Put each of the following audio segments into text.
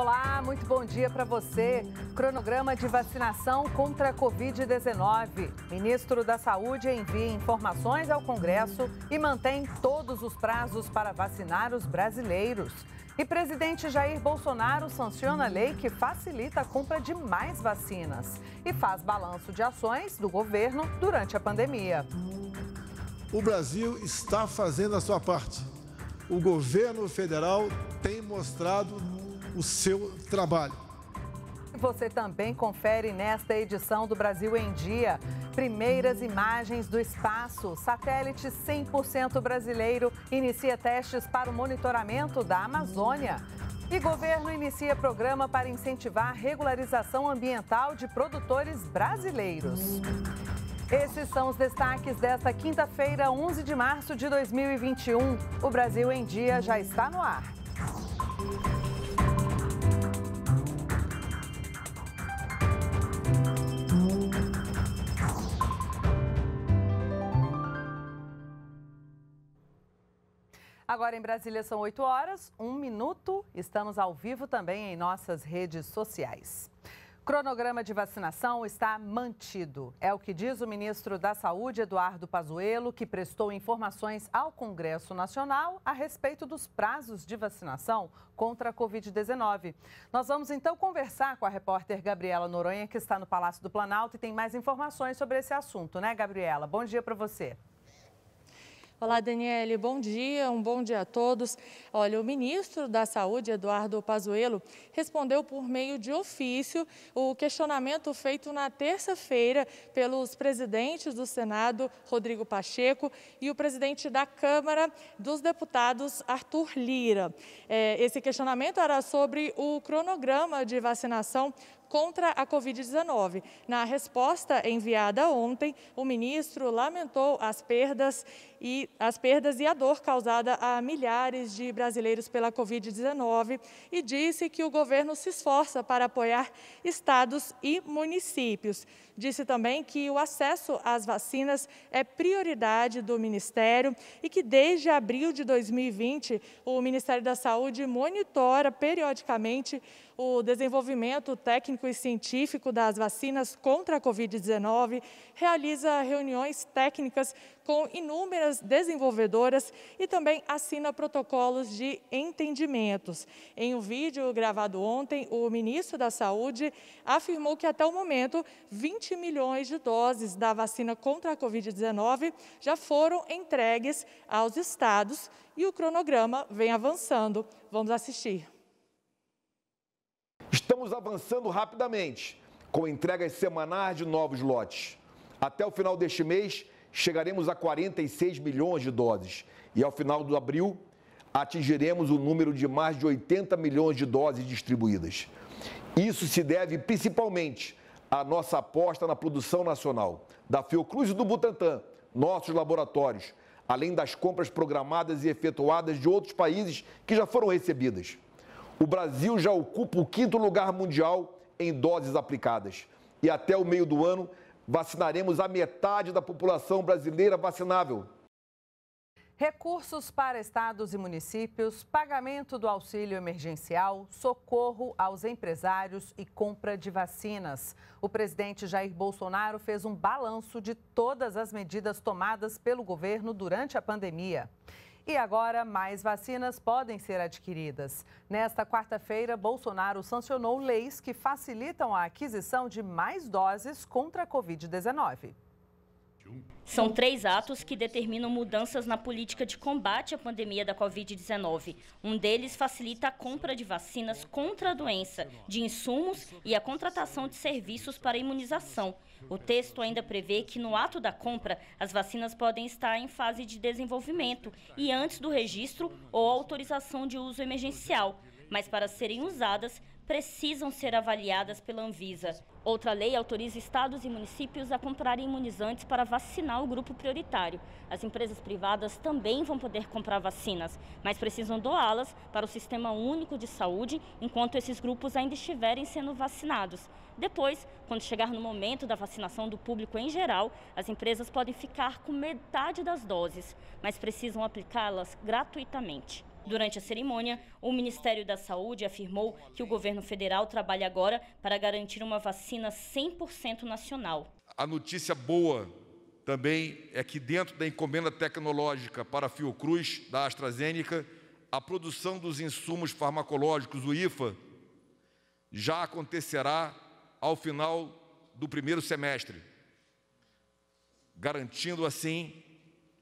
Olá, muito bom dia para você. Cronograma de vacinação contra a Covid-19. Ministro da Saúde envia informações ao Congresso e mantém todos os prazos para vacinar os brasileiros. E presidente Jair Bolsonaro sanciona a lei que facilita a compra de mais vacinas e faz balanço de ações do governo durante a pandemia. O Brasil está fazendo a sua parte. O governo federal tem mostrado o seu trabalho. Você também confere nesta edição do Brasil em Dia primeiras imagens do espaço. Satélite 100% brasileiro inicia testes para o monitoramento da Amazônia. E governo inicia programa para incentivar regularização ambiental de produtores brasileiros. Esses são os destaques desta quinta-feira, 11 de março de 2021. O Brasil em Dia já está no ar. Agora em Brasília são 8 horas, 1 minuto. Estamos ao vivo também em nossas redes sociais. Cronograma de vacinação está mantido. É o que diz o ministro da Saúde, Eduardo Pazuello, que prestou informações ao Congresso Nacional a respeito dos prazos de vacinação contra a Covid-19. Nós vamos então conversar com a repórter Gabriela Noronha, que está no Palácio do Planalto e tem mais informações sobre esse assunto, né, Gabriela? Bom dia para você. Olá, Daniele, bom dia, um bom dia a todos. Olha, o ministro da Saúde, Eduardo Pazuello, respondeu por meio de ofício o questionamento feito na terça-feira pelos presidentes do Senado, Rodrigo Pacheco, e o presidente da Câmara dos Deputados, Arthur Lira. É, esse questionamento era sobre o cronograma de vacinação contra a Covid-19. Na resposta enviada ontem, o ministro lamentou as perdas e as perdas e a dor causada a milhares de brasileiros pela Covid-19 e disse que o governo se esforça para apoiar estados e municípios. Disse também que o acesso às vacinas é prioridade do Ministério e que desde abril de 2020 o Ministério da Saúde monitora periodicamente o desenvolvimento técnico e científico das vacinas contra a Covid-19, realiza reuniões técnicas com inúmeras desenvolvedoras e também assina protocolos de entendimentos. Em um vídeo gravado ontem, o ministro da Saúde afirmou que até o momento 20 milhões de doses da vacina contra a Covid-19 já foram entregues aos estados e o cronograma vem avançando. Vamos assistir. Estamos avançando rapidamente, com entregas semanais de novos lotes. Até o final deste mês, chegaremos a 46 milhões de doses e ao final de abril atingiremos o número de mais de 80 milhões de doses distribuídas. Isso se deve principalmente à nossa aposta na produção nacional da Fiocruz e do Butantan, nossos laboratórios, além das compras programadas e efetuadas de outros países que já foram recebidas. O Brasil já ocupa o quinto lugar mundial em doses aplicadas e até o meio do ano vacinaremos a metade da população brasileira vacinável. Recursos para estados e municípios, pagamento do auxílio emergencial, socorro aos empresários e compra de vacinas. O presidente Jair Bolsonaro fez um balanço de todas as medidas tomadas pelo governo durante a pandemia. E agora, mais vacinas podem ser adquiridas. Nesta quarta-feira, Bolsonaro sancionou leis que facilitam a aquisição de mais doses contra a Covid-19. São três atos que determinam mudanças na política de combate à pandemia da Covid-19. Um deles facilita a compra de vacinas contra a doença, de insumos e a contratação de serviços para imunização. O texto ainda prevê que no ato da compra, as vacinas podem estar em fase de desenvolvimento e antes do registro ou autorização de uso emergencial, mas para serem usadas, precisam ser avaliadas pela Anvisa. Outra lei autoriza estados e municípios a comprarem imunizantes para vacinar o grupo prioritário. As empresas privadas também vão poder comprar vacinas, mas precisam doá-las para o Sistema Único de Saúde enquanto esses grupos ainda estiverem sendo vacinados. Depois, quando chegar no momento da vacinação do público em geral, as empresas podem ficar com metade das doses, mas precisam aplicá-las gratuitamente. Durante a cerimônia, o Ministério da Saúde afirmou que o governo federal trabalha agora para garantir uma vacina 100% nacional. A notícia boa também é que, dentro da encomenda tecnológica para a Fiocruz, da AstraZeneca, a produção dos insumos farmacológicos, o IFA, já acontecerá ao final do primeiro semestre, garantindo assim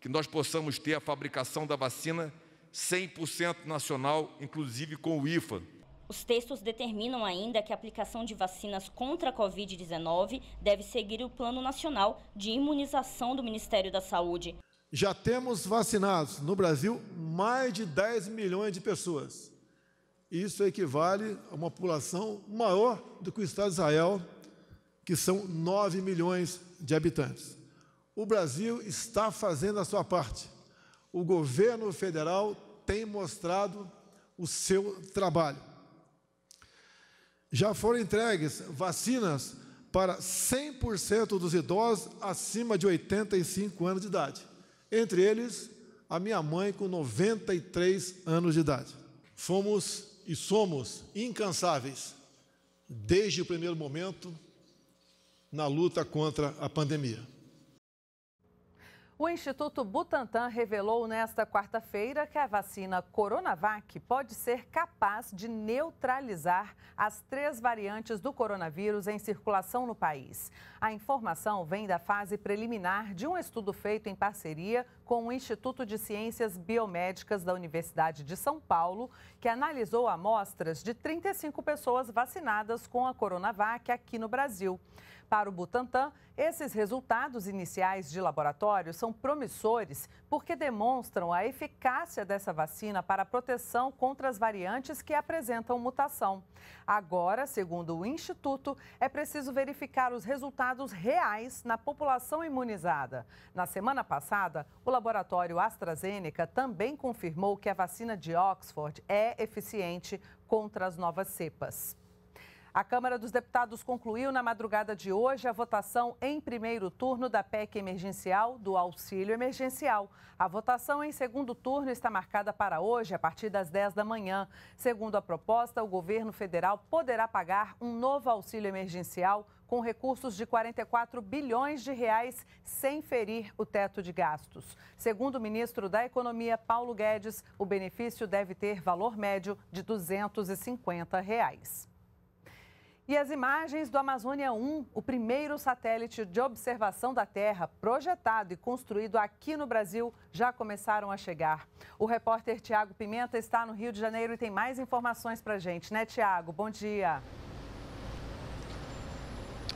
que nós possamos ter a fabricação da vacina 100% nacional, inclusive com o IFA. Os textos determinam ainda que a aplicação de vacinas contra a Covid-19 deve seguir o Plano Nacional de Imunização do Ministério da Saúde. Já temos vacinados no Brasil mais de 10 milhões de pessoas. Isso equivale a uma população maior do que o Estado de Israel, que são 9 milhões de habitantes. O Brasil está fazendo a sua parte o governo federal tem mostrado o seu trabalho. Já foram entregues vacinas para 100% dos idosos acima de 85 anos de idade. Entre eles, a minha mãe com 93 anos de idade. Fomos e somos incansáveis desde o primeiro momento na luta contra a pandemia. O Instituto Butantan revelou nesta quarta-feira que a vacina Coronavac pode ser capaz de neutralizar as três variantes do coronavírus em circulação no país. A informação vem da fase preliminar de um estudo feito em parceria com o Instituto de Ciências Biomédicas da Universidade de São Paulo, que analisou amostras de 35 pessoas vacinadas com a Coronavac aqui no Brasil. Para o Butantan, esses resultados iniciais de laboratório são promissores porque demonstram a eficácia dessa vacina para a proteção contra as variantes que apresentam mutação. Agora, segundo o Instituto, é preciso verificar os resultados reais na população imunizada. Na semana passada, o laboratório AstraZeneca também confirmou que a vacina de Oxford é eficiente contra as novas cepas. A Câmara dos Deputados concluiu na madrugada de hoje a votação em primeiro turno da PEC emergencial do auxílio emergencial. A votação em segundo turno está marcada para hoje, a partir das 10 da manhã. Segundo a proposta, o governo federal poderá pagar um novo auxílio emergencial com recursos de 44 bilhões de reais, sem ferir o teto de gastos. Segundo o ministro da Economia, Paulo Guedes, o benefício deve ter valor médio de R$ 250. Reais. E as imagens do Amazônia 1, o primeiro satélite de observação da Terra, projetado e construído aqui no Brasil, já começaram a chegar. O repórter Tiago Pimenta está no Rio de Janeiro e tem mais informações para gente, né, Tiago? Bom dia.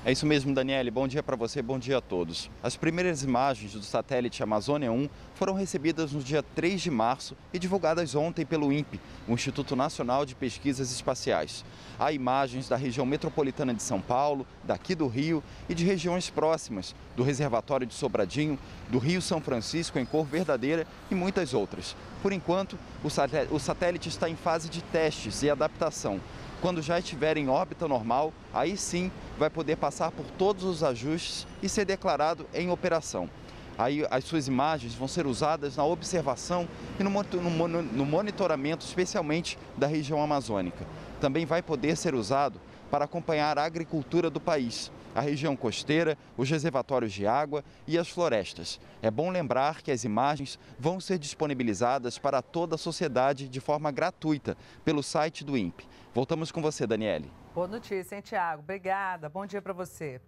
É isso mesmo, Daniele. Bom dia para você, bom dia a todos. As primeiras imagens do satélite Amazônia 1 foram recebidas no dia 3 de março e divulgadas ontem pelo INPE, o Instituto Nacional de Pesquisas Espaciais. Há imagens da região metropolitana de São Paulo, daqui do Rio e de regiões próximas, do reservatório de Sobradinho, do Rio São Francisco em cor verdadeira e muitas outras. Por enquanto, o satélite está em fase de testes e adaptação. Quando já estiver em órbita normal, aí sim vai poder passar por todos os ajustes e ser declarado em operação. Aí as suas imagens vão ser usadas na observação e no monitoramento, especialmente da região amazônica também vai poder ser usado para acompanhar a agricultura do país, a região costeira, os reservatórios de água e as florestas. É bom lembrar que as imagens vão ser disponibilizadas para toda a sociedade de forma gratuita pelo site do INPE. Voltamos com você, Daniele. Boa notícia, hein, Tiago? Obrigada. Bom dia para você.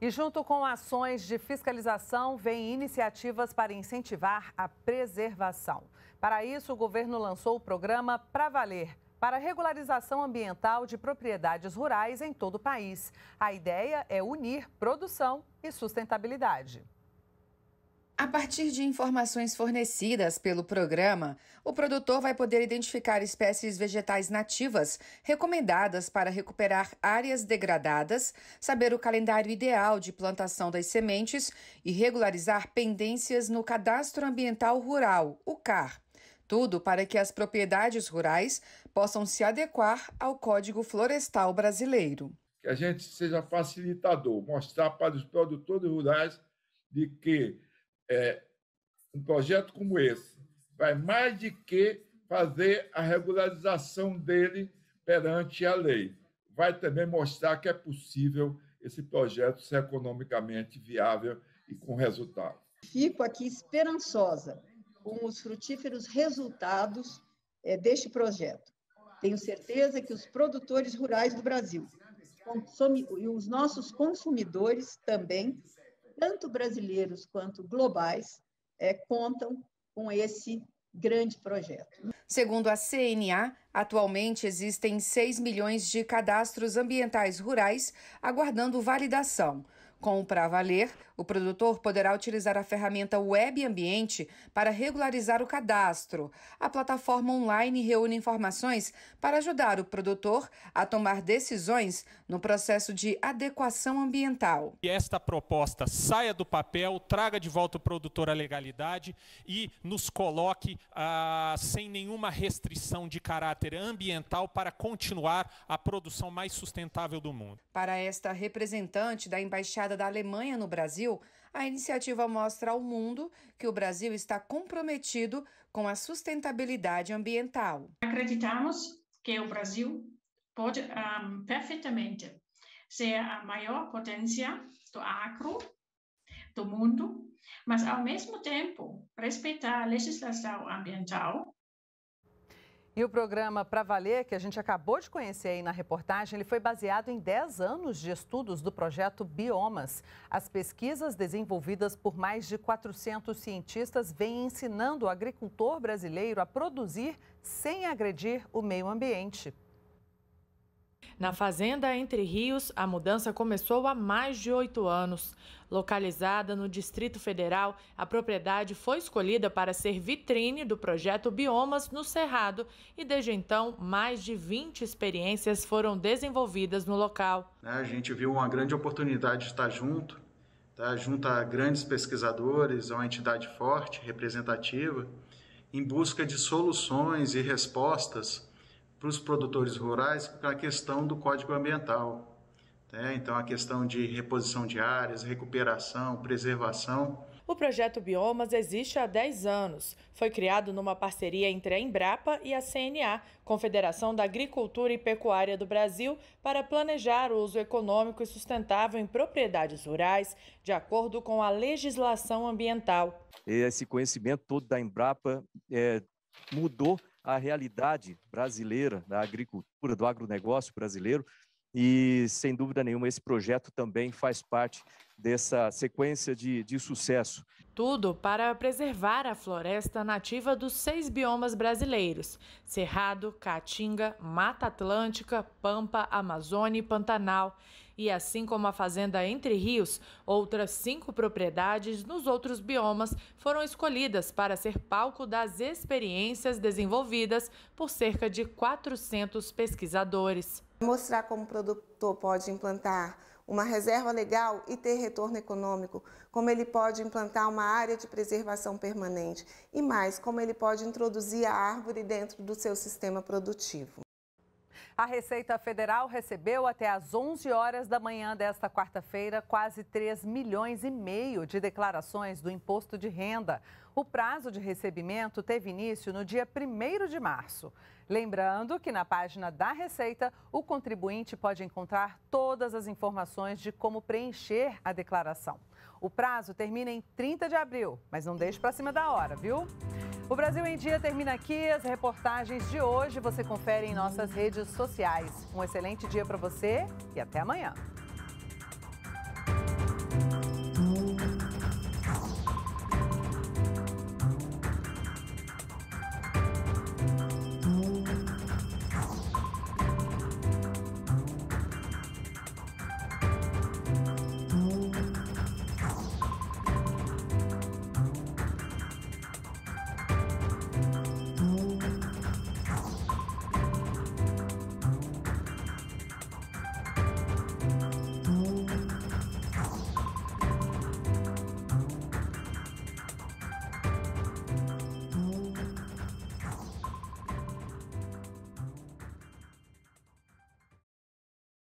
E junto com ações de fiscalização, vem iniciativas para incentivar a preservação. Para isso, o governo lançou o programa Pra Valer para regularização ambiental de propriedades rurais em todo o país. A ideia é unir produção e sustentabilidade. A partir de informações fornecidas pelo programa, o produtor vai poder identificar espécies vegetais nativas recomendadas para recuperar áreas degradadas, saber o calendário ideal de plantação das sementes e regularizar pendências no Cadastro Ambiental Rural, o CAR. Tudo para que as propriedades rurais possam se adequar ao Código Florestal Brasileiro. Que a gente seja facilitador, mostrar para os produtores rurais de que é, um projeto como esse vai mais de que fazer a regularização dele perante a lei. Vai também mostrar que é possível esse projeto ser economicamente viável e com resultado. Fico aqui esperançosa com os frutíferos resultados é, deste projeto. Tenho certeza que os produtores rurais do Brasil consome, e os nossos consumidores também, tanto brasileiros quanto globais, é, contam com esse grande projeto. Segundo a CNA, atualmente existem 6 milhões de cadastros ambientais rurais aguardando validação. Com o Pra Valer, o produtor poderá utilizar a ferramenta Web Ambiente para regularizar o cadastro. A plataforma online reúne informações para ajudar o produtor a tomar decisões no processo de adequação ambiental. Que esta proposta saia do papel, traga de volta o produtor à legalidade e nos coloque ah, sem nenhuma restrição de caráter ambiental para continuar a produção mais sustentável do mundo. Para esta representante da Embaixada chegada da Alemanha no Brasil, a iniciativa mostra ao mundo que o Brasil está comprometido com a sustentabilidade ambiental. Acreditamos que o Brasil pode um, ah, perfeitamente ser a maior potência do agro do mundo, mas ao mesmo tempo respeitar a legislação ambiental e o programa Pra Valer, que a gente acabou de conhecer aí na reportagem, ele foi baseado em 10 anos de estudos do projeto Biomas. As pesquisas desenvolvidas por mais de 400 cientistas vêm ensinando o agricultor brasileiro a produzir sem agredir o meio ambiente. Na Fazenda Entre Rios, a mudança começou há mais de oito anos. Localizada no Distrito Federal, a propriedade foi escolhida para ser vitrine do projeto Biomas no Cerrado e, desde então, mais de 20 experiências foram desenvolvidas no local. Né, a gente viu uma grande oportunidade de estar junto, tá? junto a grandes pesquisadores, a uma entidade forte, representativa, em busca de soluções e respostas para os produtores rurais para a questão do código ambiental. Né? Então, a questão de reposição de áreas, recuperação, preservação. O projeto Biomas existe há 10 anos. Foi criado numa parceria entre a Embrapa e a CNA, Confederação da Agricultura e Pecuária do Brasil, para planejar o uso econômico e sustentável em propriedades rurais, de acordo com a legislação ambiental. Esse conhecimento todo da Embrapa é, mudou a realidade brasileira, da né, agricultura, do agronegócio brasileiro, e sem dúvida nenhuma esse projeto também faz parte dessa sequência de, de sucesso. Tudo para preservar a floresta nativa dos seis biomas brasileiros: Cerrado, Caatinga, Mata Atlântica, Pampa, Amazônia e Pantanal e, assim como a Fazenda Entre Rios, outras cinco propriedades nos outros biomas foram escolhidas para ser palco das experiências desenvolvidas por cerca de 400 pesquisadores. Mostrar como o produtor pode implantar uma reserva legal e ter retorno econômico, como ele pode implantar uma área de preservação permanente e mais, como ele pode introduzir a árvore dentro do seu sistema produtivo. A Receita Federal recebeu até às 11 horas da manhã desta quarta-feira quase 3 milhões e meio de declarações do imposto de renda. O prazo de recebimento teve início no dia 1 de março. Lembrando que na página da Receita, o contribuinte pode encontrar todas as informações de como preencher a declaração. O prazo termina em 30 de abril, mas não deixe para cima da hora, viu? O Brasil em Dia termina aqui. As reportagens de hoje você confere em nossas redes sociais. Um excelente dia para você e até amanhã.